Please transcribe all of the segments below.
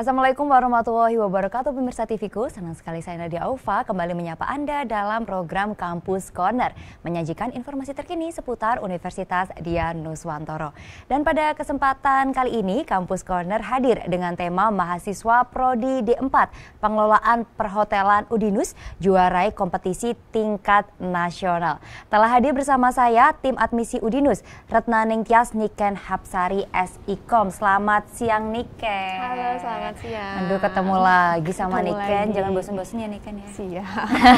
Assalamualaikum warahmatullahi wabarakatuh pemirsa TVku. Senang sekali saya Nadia Aufa kembali menyapa Anda dalam program Kampus Corner menyajikan informasi terkini seputar Universitas Dian Nuswantoro. Dan pada kesempatan kali ini Kampus Corner hadir dengan tema mahasiswa prodi D4 pengelolaan perhotelan Udinus juarai kompetisi tingkat nasional. Telah hadir bersama saya tim admisi Udinus Retna Ningtyas Niken Hapsari SIKOM. Selamat siang Niken. Halo, selamat Selamat siang. Aduh ketemu lagi sama ketemu Niken, lagi. jangan bosan-bosan ya Niken ya. Siap.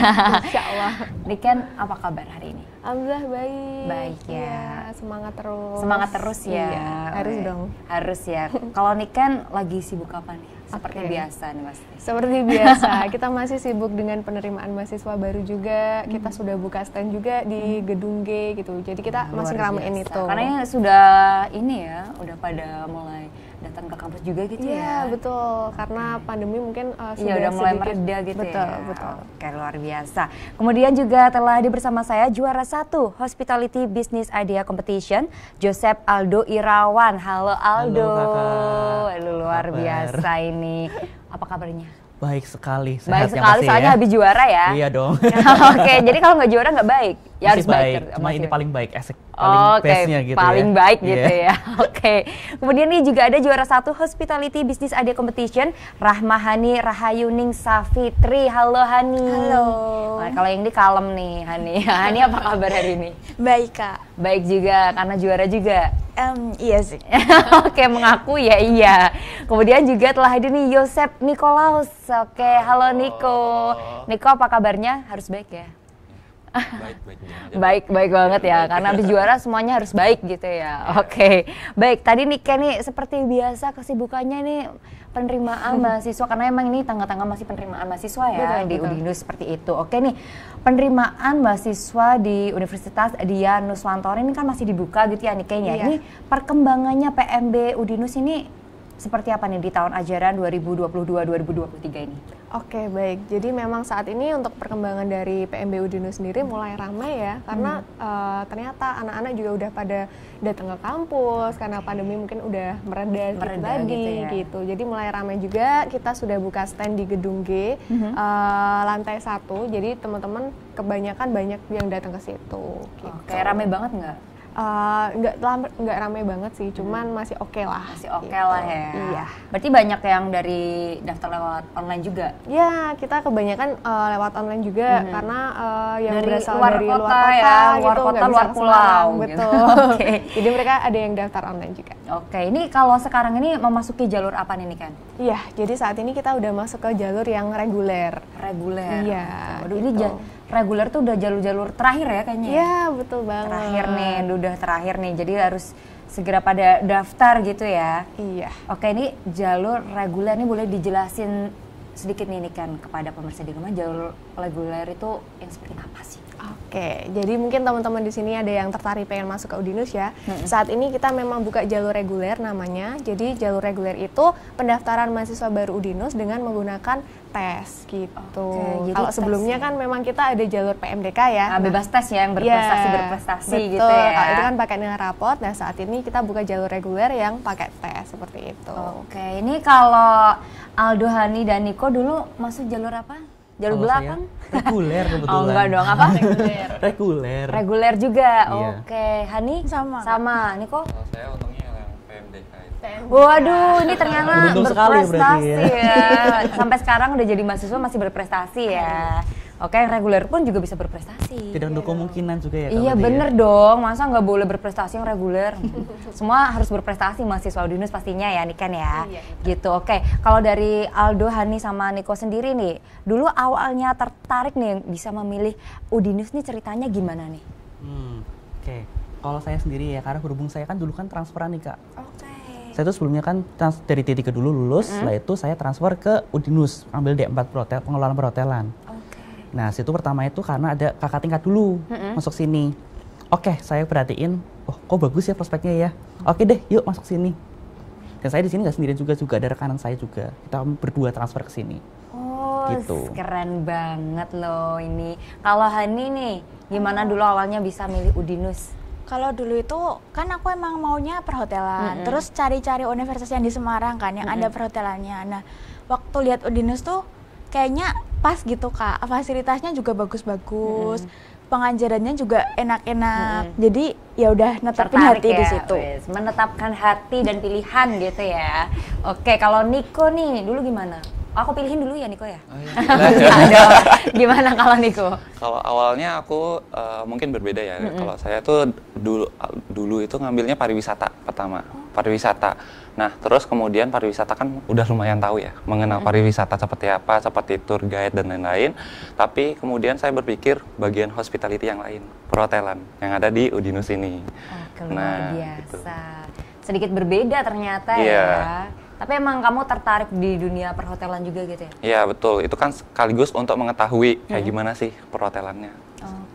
Insya Allah. Niken apa kabar hari ini? Alhamdulillah baik. Baik ya. ya. Semangat terus. Semangat terus ya. Iya, harus Oke. dong. Harus ya. Kalau Niken lagi sibuk apa nih? Seperti okay. biasa nih Mas. Seperti biasa, kita masih sibuk dengan penerimaan mahasiswa baru juga. Hmm. Kita sudah buka stand juga di hmm. Gedung G gitu. Jadi kita Luar masih ngeramein itu. Karena sudah ini ya, udah pada mulai datang ke kampus juga gitu yeah, ya? Iya betul, karena hmm. pandemi mungkin uh, iya, sudah ya, udah mulai mereda gitu betul, ya. Betul, betul. Oke luar biasa. Kemudian juga telah di bersama saya juara satu Hospitality Business Idea Competition, Joseph Aldo Irawan. Halo Aldo. Halo, Halo luar Kabar. biasa ini. Apa kabarnya? Baik sekali. Sehat baik sekali, soalnya ya. habis juara ya. Iya dong. Oke, jadi kalau nggak juara nggak baik. Ya harus baik. baik Cuma gitu, nah, ini paling baik, esek, paling okay. bestnya gitu ya. Paling ya. baik gitu iya. ya. Oke. Okay. Kemudian nih juga ada juara satu Hospitality Business Idea Competition, Rahmahani Rahayuning Safitri. Halo Hani. Halo. Nah, kalau yang di kalem nih Hani. Hani apa kabar hari ini? Baik kak. Baik juga, karena juara juga. Um, iya sih. Oke, mengaku ya iya. Kemudian juga telah hadir nih Yosep Nikolaus. Oke, halo Niko. Oh. Niko apa kabarnya? Harus baik ya? baik baik banget ya karena habis juara semuanya harus baik gitu ya iya. oke baik tadi nih Kenny seperti biasa kesibukannya ini penerimaan mahasiswa karena emang ini tangga-tangga masih penerimaan mahasiswa ya di Udinus seperti itu oke nih penerimaan mahasiswa di Universitas Dianuswantor Nuswantoro ini kan masih dibuka gitu ya nih Kenny ya iya. ini perkembangannya PMB Udinus ini seperti apa nih di tahun ajaran 2022-2023 ini? Oke, baik. Jadi memang saat ini untuk perkembangan dari PMBU Dino sendiri mulai ramai ya, karena hmm. uh, ternyata anak-anak juga udah pada datang ke kampus karena pandemi mungkin udah mereda, mereda gitu gitu, ya. gitu. Jadi mulai ramai juga. Kita sudah buka stand di gedung G, hmm. uh, lantai satu. Jadi teman-teman kebanyakan banyak yang datang ke situ. Gitu. Oke, ramai banget nggak? Eh, nggak uh, nggak ramai banget sih, cuman hmm. masih oke okay lah. Masih oke okay gitu. lah ya. Iya. Berarti banyak yang dari daftar lewat online juga? Ya, kita kebanyakan uh, lewat online juga hmm. karena uh, yang dari berasal luar dari kota, luar kota, ya, luar gitu, kota, luar pulau. Gitu. Betul. okay. Jadi mereka ada yang daftar online juga. Oke, okay. ini kalau sekarang ini memasuki jalur apa nih kan? Iya, jadi saat ini kita udah masuk ke jalur yang reguler. Reguler. Iya. Waduh, gitu. ini reguler tuh udah jalur-jalur terakhir ya kayaknya. Ya? Iya, betul banget. Terakhir nih, udah terakhir nih. Jadi harus segera pada daftar gitu ya. Iya. Oke, ini jalur reguler ini boleh dijelasin sedikit nih, nih kan kepada pemirsa di rumah jalur reguler itu yang seperti apa sih? Oke, jadi mungkin teman-teman di sini ada yang tertarik pengen masuk ke Udinus ya. Hmm. Saat ini kita memang buka jalur reguler namanya. Jadi jalur reguler itu pendaftaran mahasiswa baru Udinus dengan menggunakan tes gitu. Kalau sebelumnya kan memang kita ada jalur PMDK ya. Ah, nah, bebas tes ya yang berprestasi iya, berprestasi gitu betul. gitu ya. Kalau itu kan pakai nilai rapot. Nah, saat ini kita buka jalur reguler yang pakai tes seperti itu. Oke, ini kalau Aldo Hani dan Niko dulu masuk jalur apa? jalur Kalo belakang? reguler oh, kebetulan. Oh enggak dong, apa? reguler. reguler. juga. Iya. Oke, Hani sama. Sama. Niko? Kalau saya untungnya yang PMDK. PMDK. Waduh, ini ternyata berprestasi ya. ya. Sampai sekarang udah jadi mahasiswa masih berprestasi ya. Oke, yang reguler pun juga bisa berprestasi. Tidak iya untuk kemungkinan juga ya. Iya ya? bener ya. dong, masa nggak boleh berprestasi yang reguler? Semua harus berprestasi mahasiswa Udinus pastinya ya, Niken ya. Iya, iya gitu. Oke, kalau dari Aldo, Hani sama Niko sendiri nih, dulu awalnya tertarik nih bisa memilih Udinus nih ceritanya gimana nih? Hmm, oke. Okay. Kalau saya sendiri ya, karena berhubung saya kan dulu kan transferan nih kak. Oke. Okay saya tuh sebelumnya kan dari titik ke dulu lulus, mm. setelah itu saya transfer ke Udinus, ambil D4 perhotel, pengelolaan perhotelan. Nah, situ pertama itu karena ada kakak tingkat dulu mm-hmm. masuk sini. Oke, saya perhatiin, oh kok bagus ya prospeknya ya. Oke deh, yuk masuk sini. Dan saya di sini nggak sendirian juga, juga ada rekanan saya juga. Kita berdua transfer ke sini. Oh, gitu. keren banget loh ini. Kalau Hani nih, gimana dulu awalnya bisa milih Udinus? Kalau dulu itu kan aku emang maunya perhotelan, mm -hmm. terus cari-cari universitas yang di Semarang kan yang mm -hmm. ada perhotelannya. Nah, waktu lihat Udinus tuh kayaknya pas gitu kak fasilitasnya juga bagus-bagus hmm. pengajarannya juga enak-enak hmm. jadi ya udah netapin hati ya, di situ wis. menetapkan hati dan pilihan gitu ya oke kalau Niko nih dulu gimana aku pilihin dulu ya Niko ya oh, iya. gimana kalau Niko kalau awalnya aku uh, mungkin berbeda ya -hmm. kalau saya tuh dulu dulu itu ngambilnya pariwisata pertama oh pariwisata. Nah, terus kemudian pariwisata kan udah lumayan tahu ya mengenal pariwisata seperti apa, seperti tour guide dan lain-lain. Tapi kemudian saya berpikir bagian hospitality yang lain, perhotelan yang ada di Udinus ini. Oh, nah, gitu. biasa. Gitu. Sedikit berbeda ternyata yeah. ya. Iya. Tapi emang kamu tertarik di dunia perhotelan juga gitu ya? Iya betul, itu kan sekaligus untuk mengetahui hmm. kayak gimana sih perhotelannya.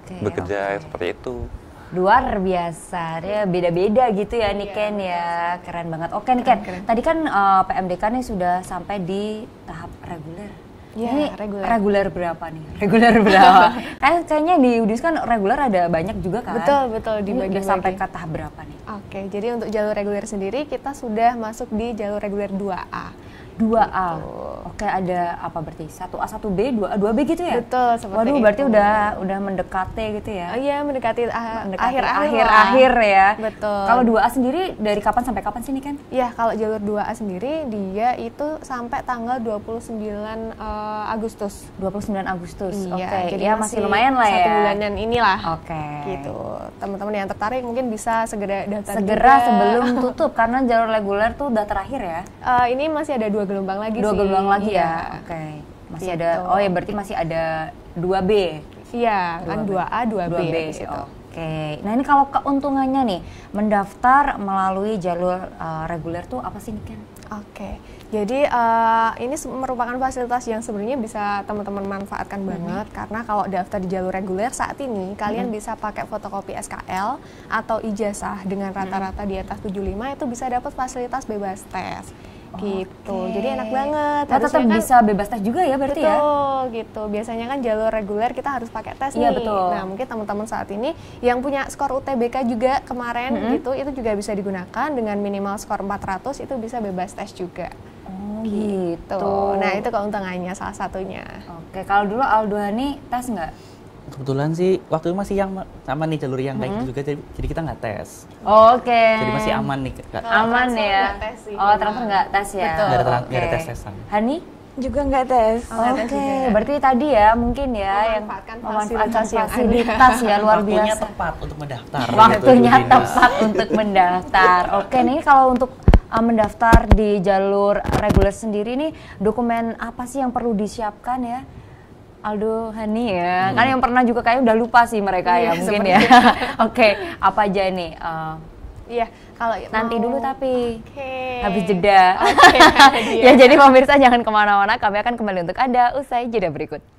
Okay, bekerja okay. seperti itu luar biasa ya beda-beda gitu ya iya, Niken ya keren banget oke oh, keren, Niken keren. tadi kan uh, eh, PMDK kan nih sudah sampai di tahap reguler Ya, ini reguler. reguler berapa nih? Reguler berapa? kan kayaknya di UDIS kan reguler ada banyak juga kan? Betul, betul. di bagian sampai ke tahap berapa nih? Oke, jadi untuk jalur reguler sendiri kita sudah masuk di jalur reguler 2A. 2A. Gitu kayak ada apa berarti satu A satu B dua dua B gitu ya betul seperti waduh berarti udah udah mendekati gitu ya oh, iya mendekati, akhir akhir akhir, akhir ya betul kalau dua A sendiri dari kapan sampai kapan sih ini kan Iya kalau jalur dua A sendiri dia itu sampai tanggal 29 uh, eh, Agustus 29 Agustus iya, oke okay. jadi ya masih, masih lumayan lah ya satu bulanan inilah oke okay. gitu teman-teman yang tertarik mungkin bisa segera daftar segera juga. sebelum tutup karena jalur reguler tuh udah terakhir ya uh, ini masih ada dua gelombang lagi dua sih. gelombang lagi Iya. Oke. Okay. Masih gitu. ada. Oh ya berarti masih ada 2B. Iya, kan 2A, 2B. 2B ya, gitu. Oke, okay. nah ini kalau keuntungannya nih mendaftar melalui jalur uh, reguler tuh apa sih nih kan? Oke, okay. jadi uh, ini merupakan fasilitas yang sebenarnya bisa teman-teman manfaatkan hmm banget karena kalau daftar di jalur reguler saat ini kalian hmm bisa pakai fotokopi SKL atau ijazah dengan rata-rata mhm. di atas 75 itu bisa dapat fasilitas bebas tes gitu. Okay. Jadi enak banget. Nah, tetap kan, bisa bebas tes juga ya berarti betul, ya? Betul, gitu. Biasanya kan jalur reguler kita harus pakai tes iya, nih. Betul. Nah, mungkin teman-teman saat ini yang punya skor UTBK juga kemarin mm -hmm. gitu, itu juga bisa digunakan dengan minimal skor 400 itu bisa bebas tes juga. Oh, gitu. gitu. Nah, itu keuntungannya salah satunya. Oke, okay. kalau dulu Aldoani tes nggak? kebetulan sih waktu itu masih yang sama nih jalur yang kayak -hmm. juga jadi, jadi kita nggak tes. Oh, Oke. Okay. Jadi masih aman nih. Gak, aman ya. Tes sih. Oh terus nggak tes ya. Betul. Gak ada, okay. gak ada tes tesan. Hani? Juga nggak tes. Oh, Oke. Okay. Ya? Berarti tadi ya mungkin ya memanfaatkan yang memanfaatkan fasilitas, ya luar biasa. Waktunya tepat untuk mendaftar. Waktunya gitu, tepat untuk mendaftar. Oke, okay, nih kalau untuk uh, mendaftar di jalur reguler sendiri nih dokumen apa sih yang perlu disiapkan ya? Aldo Hani ya. Hmm. Kan yang pernah juga kayak udah lupa sih mereka yeah, ya iya, mungkin ya. Oke, okay, apa aja nih? Eh, uh, Iya, kalau nanti mau... dulu tapi okay. habis jeda. Okay, ya jadi pemirsa jangan kemana-mana, kami akan kembali untuk anda usai jeda berikut.